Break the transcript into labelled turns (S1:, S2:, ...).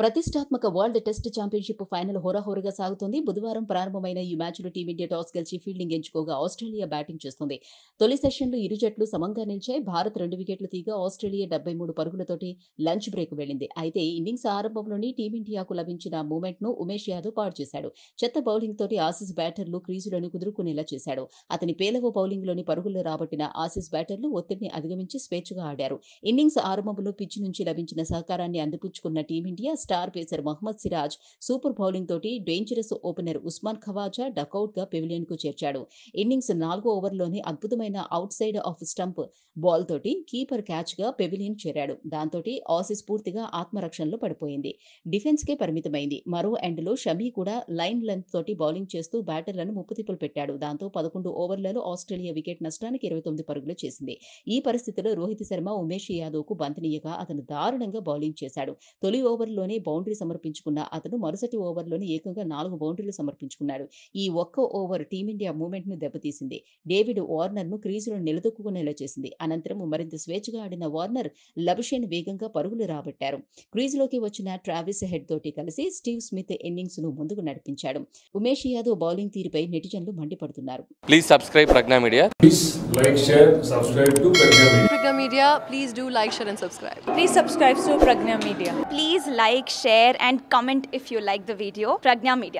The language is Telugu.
S1: ప్రతిష్టాత్మక వరల్డ్ టెస్ట్ ఛాంపియన్షిప్ ఫైనల్ హోరాహోరగా సాగుతోంది బుధవారం ప్రారంభమైన ఈ మ్యాచ్లో టీమిండియా టాస్ గెలిచి ఫీల్డింగ్ ఎంచుకోగా ఆస్ట్రేలియా బ్యాటింగ్ చేస్తుంది తొలి సెషన్లు ఇరు జట్లు సమంగా నిలిచాయి భారత్ రెండు వికెట్లు తీగా ఆస్ట్రేలియా డెబ్బై మూడు పరుగులతోటి లంచ్ బ్రేక్ వెళ్లింది అయితే ఇన్నింగ్స్ ఆరంభంలోనే టీమిండియాకు లభించిన మూమెంట్ ను ఉమేష్ యాదవ్ పాడు చేశాడు చెత్త బౌలింగ్ తోటి ఆసిస్ బ్యాటర్లు క్రీజులను కుదురుకునేలా చేశాడు అతని పేలవ బౌలింగ్ లోని పరుగులు రాబట్టిన ఆసిస్ బ్యాటర్లు ఒత్తిడిని అధిగమించి స్వేచ్ఛగా ఆడారు ఇన్నింగ్స్ ఆరంభంలో పిచ్ నుంచి లభించిన సహకారాన్ని అందిపుచ్చుకున్న team India star pacer Mohammed Siraj super bowling తోటి dangerous opener Usman Khawaja duck out గా పెవిలియన్ కు చేర్చాడు ఇన్నింగ్స్ నాలుగో ఓవర్లోనే అద్భుతమైన outside off stump ball తోటి కీపర్ క్యాచ్ గా పెవిలియన్ చేరాడు దాంతో ఆసీస్ పూర్తిగా ఆత్మరక్షణలో పడిపోయింది డిఫెన్స్ కే పరిమితమైంది మరో ఎండ్లో షమీ కూడా లైన్ లెంత్ తోటి బౌలింగ్ చేస్తూ బ్యాటర్లను ముప్పుతిప్పులు పెట్టాడు దాంతో పదకొండు ఓవర్లలో ఆస్ట్రేలియా వికెట్ నష్టానికి ఇరవై తొమ్మిది పరుగులు చేసింది ఈ పరిస్థితిలో రోహిత్ శర్మ ఉమేష్ యాదవ్ కు బంతనీయగా అతను దారుణంగా బౌలింగ్ చేశాడు తొలి ఓవర్లోనే ముందుగానే బౌండరీ సమర్పించుకున్న అతను మరుసటి ఓవర్లోనే ఏకంగా నాలుగు బౌండరీలు సమర్పించుకున్నాడు ఈ ఒక్క ఓవర్ టీమిండియా ను దెబ్బతీసింది డేవిడ్ వార్నర్ ను క్రీజులో నిలదొక్కుకునేలా చేసింది అనంతరం మరింత స్వేచ్ఛగా ఆడిన వార్నర్ లబుషేన్ వేగంగా పరుగులు రాబట్టారు క్రీజులోకి వచ్చిన ట్రావిస్ హెడ్ తోటి కలిసి స్టీవ్ స్మిత్ ఇన్నింగ్స్ ను ముందుకు నడిపించాడు ఉమేష్ యాదవ్ బౌలింగ్ తీరుపై నెటిజన్లు మండిపడుతున్నారు
S2: please subscribe Prajna media please like share subscribe to Prajna media Media. Please
S1: do like, share and subscribe. Please subscribe to Pragya Media. Please like, share and comment if you like the video. Pragya Media.